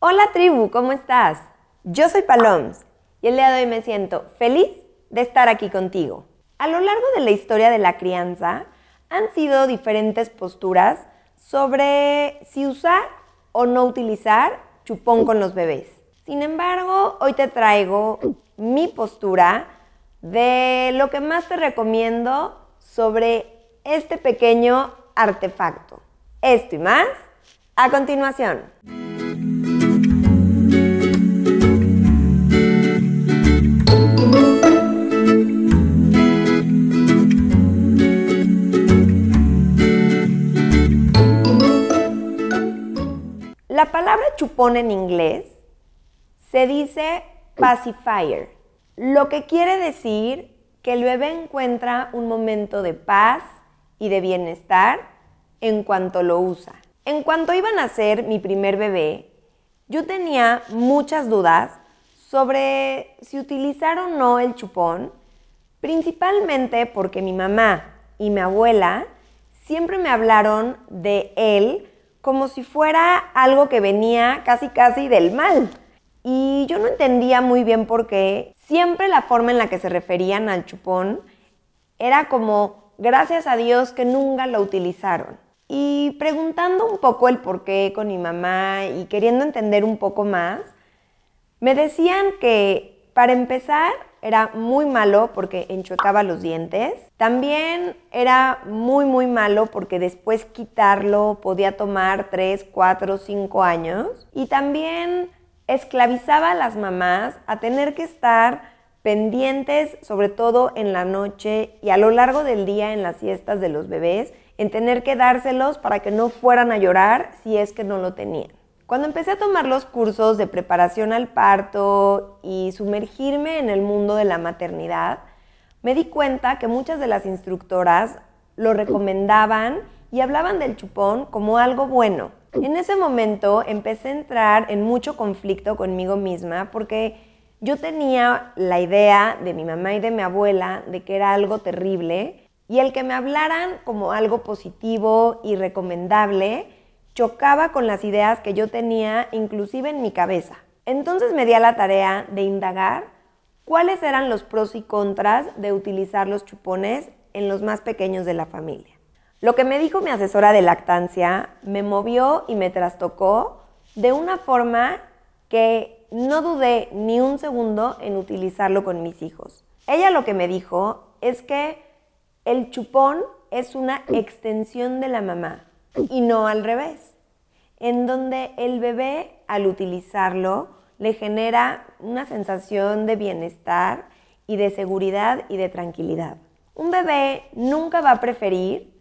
Hola tribu, ¿cómo estás? Yo soy Paloms y el día de hoy me siento feliz de estar aquí contigo. A lo largo de la historia de la crianza han sido diferentes posturas sobre si usar o no utilizar chupón con los bebés. Sin embargo, hoy te traigo mi postura de lo que más te recomiendo sobre este pequeño artefacto. Esto y más a continuación. chupón en inglés se dice pacifier, lo que quiere decir que el bebé encuentra un momento de paz y de bienestar en cuanto lo usa. En cuanto iba a nacer mi primer bebé, yo tenía muchas dudas sobre si utilizar o no el chupón, principalmente porque mi mamá y mi abuela siempre me hablaron de él como si fuera algo que venía casi casi del mal. Y yo no entendía muy bien por qué. Siempre la forma en la que se referían al chupón era como, gracias a Dios que nunca lo utilizaron. Y preguntando un poco el por qué con mi mamá y queriendo entender un poco más, me decían que para empezar era muy malo porque enchocaba los dientes. También era muy, muy malo porque después quitarlo podía tomar 3, 4, 5 años. Y también esclavizaba a las mamás a tener que estar pendientes, sobre todo en la noche y a lo largo del día en las siestas de los bebés, en tener que dárselos para que no fueran a llorar si es que no lo tenían. Cuando empecé a tomar los cursos de preparación al parto y sumergirme en el mundo de la maternidad, me di cuenta que muchas de las instructoras lo recomendaban y hablaban del chupón como algo bueno. En ese momento empecé a entrar en mucho conflicto conmigo misma porque yo tenía la idea de mi mamá y de mi abuela de que era algo terrible y el que me hablaran como algo positivo y recomendable chocaba con las ideas que yo tenía inclusive en mi cabeza. Entonces me di a la tarea de indagar cuáles eran los pros y contras de utilizar los chupones en los más pequeños de la familia. Lo que me dijo mi asesora de lactancia me movió y me trastocó de una forma que no dudé ni un segundo en utilizarlo con mis hijos. Ella lo que me dijo es que el chupón es una extensión de la mamá y no al revés, en donde el bebé al utilizarlo le genera una sensación de bienestar y de seguridad y de tranquilidad. Un bebé nunca va a preferir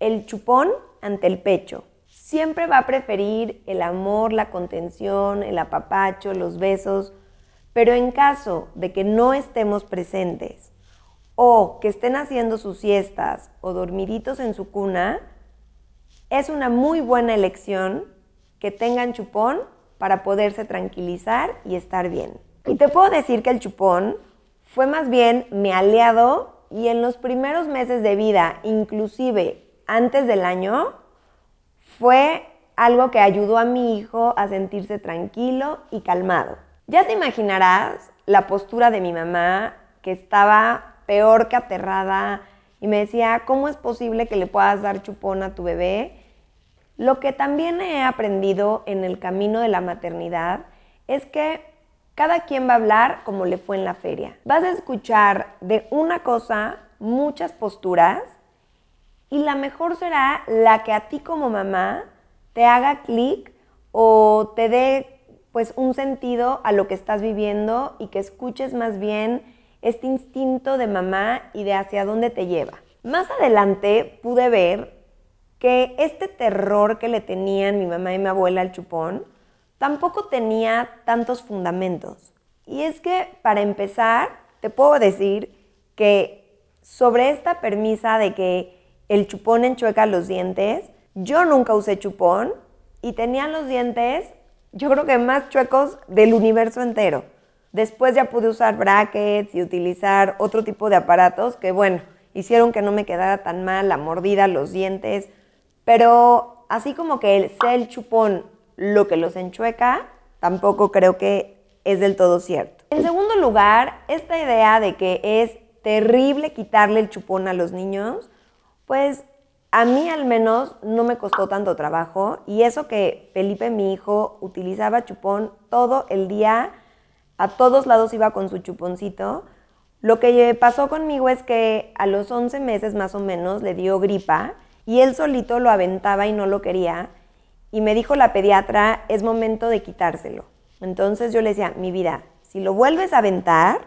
el chupón ante el pecho. Siempre va a preferir el amor, la contención, el apapacho, los besos, pero en caso de que no estemos presentes o que estén haciendo sus siestas o dormiditos en su cuna, es una muy buena elección que tengan chupón para poderse tranquilizar y estar bien. Y te puedo decir que el chupón fue más bien mi aliado y en los primeros meses de vida, inclusive antes del año, fue algo que ayudó a mi hijo a sentirse tranquilo y calmado. Ya te imaginarás la postura de mi mamá que estaba peor que aterrada y me decía, ¿cómo es posible que le puedas dar chupón a tu bebé lo que también he aprendido en el camino de la maternidad es que cada quien va a hablar como le fue en la feria. Vas a escuchar de una cosa muchas posturas y la mejor será la que a ti como mamá te haga clic o te dé pues un sentido a lo que estás viviendo y que escuches más bien este instinto de mamá y de hacia dónde te lleva. Más adelante pude ver que este terror que le tenían mi mamá y mi abuela al chupón tampoco tenía tantos fundamentos. Y es que, para empezar, te puedo decir que sobre esta permisa de que el chupón enchueca los dientes, yo nunca usé chupón y tenía los dientes, yo creo que más chuecos del universo entero. Después ya pude usar brackets y utilizar otro tipo de aparatos que, bueno, hicieron que no me quedara tan mal la mordida, los dientes, pero así como que el sea el chupón lo que los enchueca, tampoco creo que es del todo cierto. En segundo lugar, esta idea de que es terrible quitarle el chupón a los niños, pues a mí al menos no me costó tanto trabajo y eso que Felipe, mi hijo, utilizaba chupón todo el día, a todos lados iba con su chuponcito. Lo que pasó conmigo es que a los 11 meses más o menos le dio gripa y él solito lo aventaba y no lo quería. Y me dijo la pediatra, es momento de quitárselo. Entonces yo le decía, mi vida, si lo vuelves a aventar,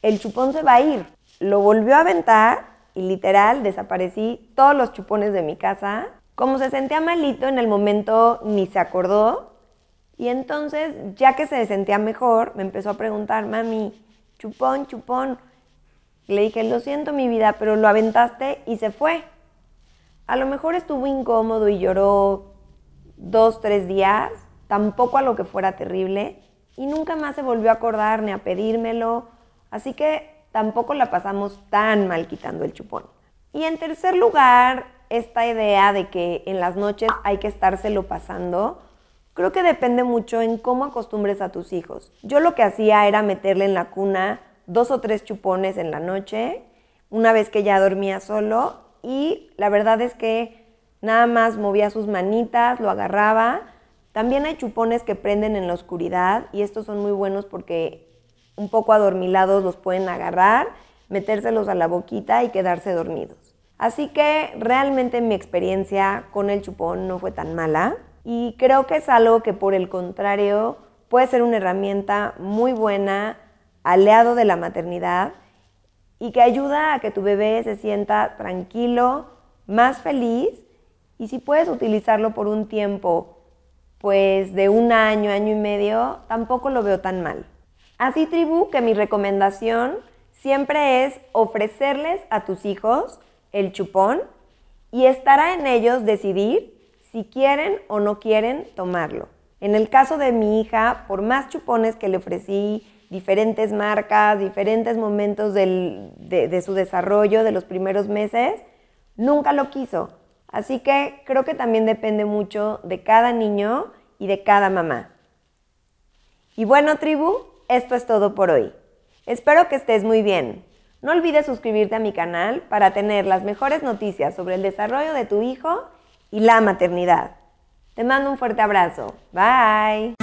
el chupón se va a ir. Lo volvió a aventar y literal desaparecí todos los chupones de mi casa. Como se sentía malito en el momento, ni se acordó. Y entonces, ya que se sentía mejor, me empezó a preguntar, mami, chupón, chupón. Le dije, lo siento mi vida, pero lo aventaste y se fue a lo mejor estuvo incómodo y lloró dos, tres días, tampoco a lo que fuera terrible, y nunca más se volvió a acordar ni a pedírmelo, así que tampoco la pasamos tan mal quitando el chupón. Y en tercer lugar, esta idea de que en las noches hay que estárselo pasando, creo que depende mucho en cómo acostumbres a tus hijos. Yo lo que hacía era meterle en la cuna dos o tres chupones en la noche, una vez que ya dormía solo, y la verdad es que nada más movía sus manitas, lo agarraba. También hay chupones que prenden en la oscuridad y estos son muy buenos porque un poco adormilados los pueden agarrar, metérselos a la boquita y quedarse dormidos. Así que realmente mi experiencia con el chupón no fue tan mala y creo que es algo que por el contrario puede ser una herramienta muy buena, aliado de la maternidad y que ayuda a que tu bebé se sienta tranquilo, más feliz y si puedes utilizarlo por un tiempo, pues de un año, año y medio, tampoco lo veo tan mal. Así tribu que mi recomendación siempre es ofrecerles a tus hijos el chupón y estará en ellos decidir si quieren o no quieren tomarlo. En el caso de mi hija, por más chupones que le ofrecí, diferentes marcas, diferentes momentos de, de su desarrollo, de los primeros meses, nunca lo quiso. Así que creo que también depende mucho de cada niño y de cada mamá. Y bueno, tribu, esto es todo por hoy. Espero que estés muy bien. No olvides suscribirte a mi canal para tener las mejores noticias sobre el desarrollo de tu hijo y la maternidad. Te mando un fuerte abrazo. Bye.